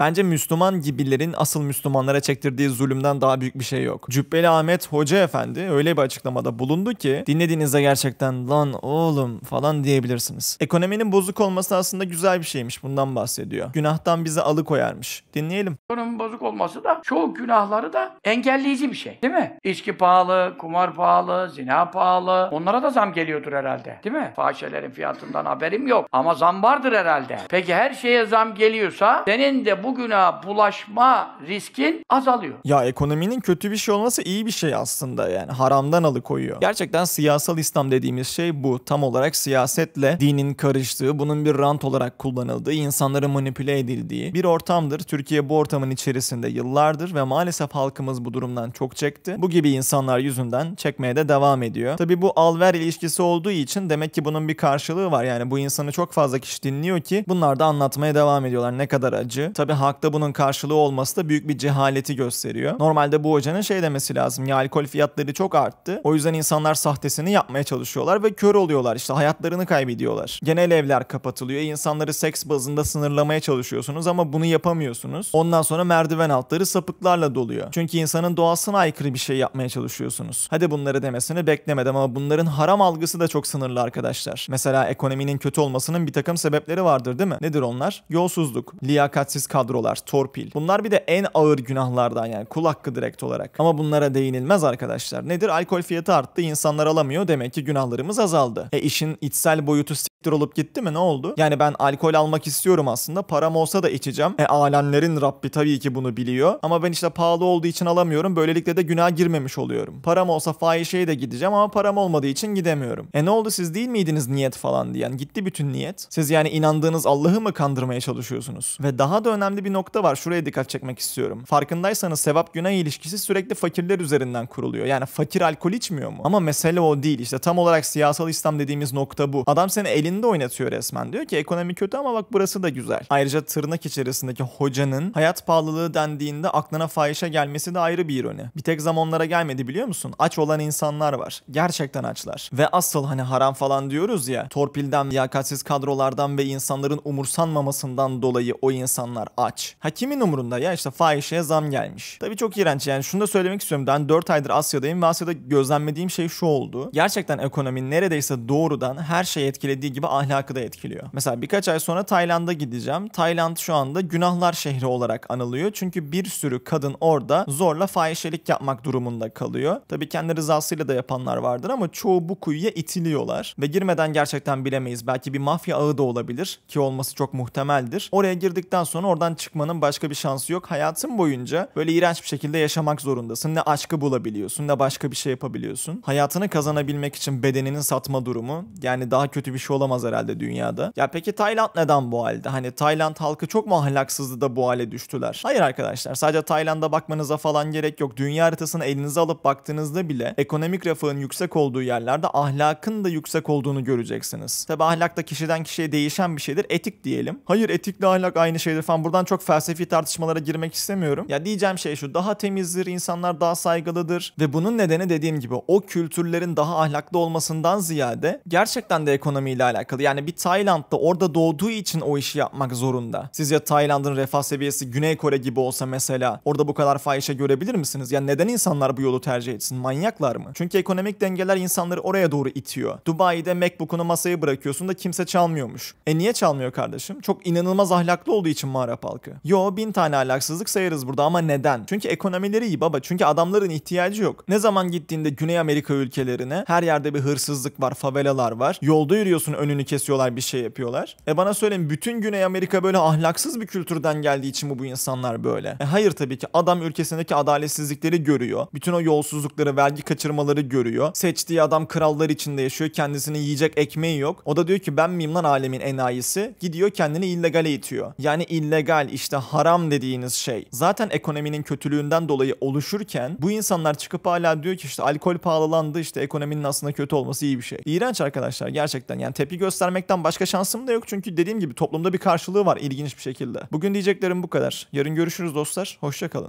Bence Müslüman gibilerin asıl Müslümanlara çektirdiği zulümden daha büyük bir şey yok. Cübbeli Ahmet Hoca Efendi öyle bir açıklamada bulundu ki dinlediğinizde gerçekten lan oğlum falan diyebilirsiniz. Ekonominin bozuk olması aslında güzel bir şeymiş bundan bahsediyor. Günahtan bizi alıkoyarmış. Dinleyelim. Ekonominin bozuk olması da çoğu günahları da engelleyici bir şey değil mi? İçki pahalı, kumar pahalı, zina pahalı. Onlara da zam geliyordur herhalde değil mi? Fahişelerin fiyatından haberim yok ama zam vardır herhalde. Peki her şeye zam geliyorsa senin de bu bu günaha bulaşma riskin azalıyor. Ya ekonominin kötü bir şey olması iyi bir şey aslında yani haramdan alıkoyuyor. Gerçekten siyasal İslam dediğimiz şey bu. Tam olarak siyasetle dinin karıştığı, bunun bir rant olarak kullanıldığı, insanların manipüle edildiği bir ortamdır. Türkiye bu ortamın içerisinde yıllardır ve maalesef halkımız bu durumdan çok çekti. Bu gibi insanlar yüzünden çekmeye de devam ediyor. Tabi bu al-ver ilişkisi olduğu için demek ki bunun bir karşılığı var. Yani bu insanı çok fazla kişi dinliyor ki bunlar da anlatmaya devam ediyorlar. Ne kadar acı. Tabi halkta bunun karşılığı olması da büyük bir cehaleti gösteriyor. Normalde bu hocanın şey demesi lazım ya alkol fiyatları çok arttı. O yüzden insanlar sahtesini yapmaya çalışıyorlar ve kör oluyorlar İşte hayatlarını kaybediyorlar. Genel evler kapatılıyor. İnsanları seks bazında sınırlamaya çalışıyorsunuz ama bunu yapamıyorsunuz. Ondan sonra merdiven altları sapıklarla doluyor. Çünkü insanın doğasına aykırı bir şey yapmaya çalışıyorsunuz. Hadi bunları demesini beklemedim ama bunların haram algısı da çok sınırlı arkadaşlar. Mesela ekonominin kötü olmasının bir takım sebepleri vardır değil mi? Nedir onlar? Yolsuzluk, liyakatsiz kavramlar kadrolar, torpil. Bunlar bir de en ağır günahlardan yani kul hakkı direkt olarak. Ama bunlara değinilmez arkadaşlar. Nedir? Alkol fiyatı arttı, insanlar alamıyor. Demek ki günahlarımız azaldı. E işin içsel boyutu siktir olup gitti mi? Ne oldu? Yani ben alkol almak istiyorum aslında. Param olsa da içeceğim. E alemlerin Rabbi tabii ki bunu biliyor. Ama ben işte pahalı olduğu için alamıyorum. Böylelikle de günah girmemiş oluyorum. Param olsa fahişeye de gideceğim ama param olmadığı için gidemiyorum. E ne oldu siz değil miydiniz niyet falan diyen? Gitti bütün niyet. Siz yani inandığınız Allah'ı mı kandırmaya çalışıyorsunuz? Ve daha da önemli önemli bir nokta var. Şuraya dikkat çekmek istiyorum. Farkındaysanız sevap günah ilişkisi sürekli fakirler üzerinden kuruluyor. Yani fakir alkol içmiyor mu? Ama mesele o değil. İşte tam olarak siyasal İslam dediğimiz nokta bu. Adam seni elinde oynatıyor resmen. Diyor ki ekonomi kötü ama bak burası da güzel. Ayrıca tırnak içerisindeki hocanın hayat pahalılığı dendiğinde aklına fahişe gelmesi de ayrı bir ironi. Bir tek zam gelmedi biliyor musun? Aç olan insanlar var. Gerçekten açlar. Ve asıl hani haram falan diyoruz ya. Torpilden, liyakatsiz kadrolardan ve insanların umursanmamasından dolayı o insanlar aç. Ha kimin umurunda ya işte fahişeye zam gelmiş. Tabii çok iğrenç yani şunu da söylemek istiyorum. Ben 4 aydır Asya'dayım ve Asya'da gözlemlediğim şey şu oldu. Gerçekten ekonomi neredeyse doğrudan her şeyi etkilediği gibi ahlakı da etkiliyor. Mesela birkaç ay sonra Tayland'a gideceğim. Tayland şu anda günahlar şehri olarak anılıyor. Çünkü bir sürü kadın orada zorla fahişelik yapmak durumunda kalıyor. Tabii kendi rızasıyla da yapanlar vardır ama çoğu bu kuyuya itiliyorlar. Ve girmeden gerçekten bilemeyiz. Belki bir mafya ağı da olabilir ki olması çok muhtemeldir. Oraya girdikten sonra oradan buradan çıkmanın başka bir şansı yok. Hayatın boyunca böyle iğrenç bir şekilde yaşamak zorundasın. Ne aşkı bulabiliyorsun ne başka bir şey yapabiliyorsun. Hayatını kazanabilmek için bedenini satma durumu yani daha kötü bir şey olamaz herhalde dünyada. Ya peki Tayland neden bu halde? Hani Tayland halkı çok mu ahlaksızdı da bu hale düştüler? Hayır arkadaşlar sadece Tayland'a bakmanıza falan gerek yok. Dünya haritasını elinize alıp baktığınızda bile ekonomik refahın yüksek olduğu yerlerde ahlakın da yüksek olduğunu göreceksiniz. Tabi ahlak da kişiden kişiye değişen bir şeydir. Etik diyelim. Hayır etikle ahlak aynı şeydir falan buradan Buradan çok felsefi tartışmalara girmek istemiyorum. Ya diyeceğim şey şu daha temizdir, insanlar daha saygılıdır ve bunun nedeni dediğim gibi o kültürlerin daha ahlaklı olmasından ziyade gerçekten de ekonomiyle alakalı. Yani bir Tayland'da orada doğduğu için o işi yapmak zorunda. Siz ya Tayland'ın refah seviyesi Güney Kore gibi olsa mesela orada bu kadar fahişe görebilir misiniz? Ya neden insanlar bu yolu tercih etsin? Manyaklar mı? Çünkü ekonomik dengeler insanları oraya doğru itiyor. Dubai'de MacBook'unu masaya bırakıyorsun da kimse çalmıyormuş. E niye çalmıyor kardeşim? Çok inanılmaz ahlaklı olduğu için mağara halkı. Yo bin tane alaksızlık sayarız burada ama neden? Çünkü ekonomileri iyi baba. Çünkü adamların ihtiyacı yok. Ne zaman gittiğinde Güney Amerika ülkelerine her yerde bir hırsızlık var, favelalar var. Yolda yürüyorsun önünü kesiyorlar bir şey yapıyorlar. E bana söyleyin bütün Güney Amerika böyle ahlaksız bir kültürden geldiği için mi bu insanlar böyle? E hayır tabii ki adam ülkesindeki adaletsizlikleri görüyor. Bütün o yolsuzlukları, vergi kaçırmaları görüyor. Seçtiği adam krallar içinde yaşıyor. kendisinin yiyecek ekmeği yok. O da diyor ki ben miyim lan alemin enayisi? Gidiyor kendini illegale itiyor. Yani illegal helal işte haram dediğiniz şey zaten ekonominin kötülüğünden dolayı oluşurken bu insanlar çıkıp hala diyor ki işte alkol pahalılandı işte ekonominin aslında kötü olması iyi bir şey. İğrenç arkadaşlar gerçekten yani tepki göstermekten başka şansım da yok çünkü dediğim gibi toplumda bir karşılığı var ilginç bir şekilde. Bugün diyeceklerim bu kadar. Yarın görüşürüz dostlar. Hoşçakalın.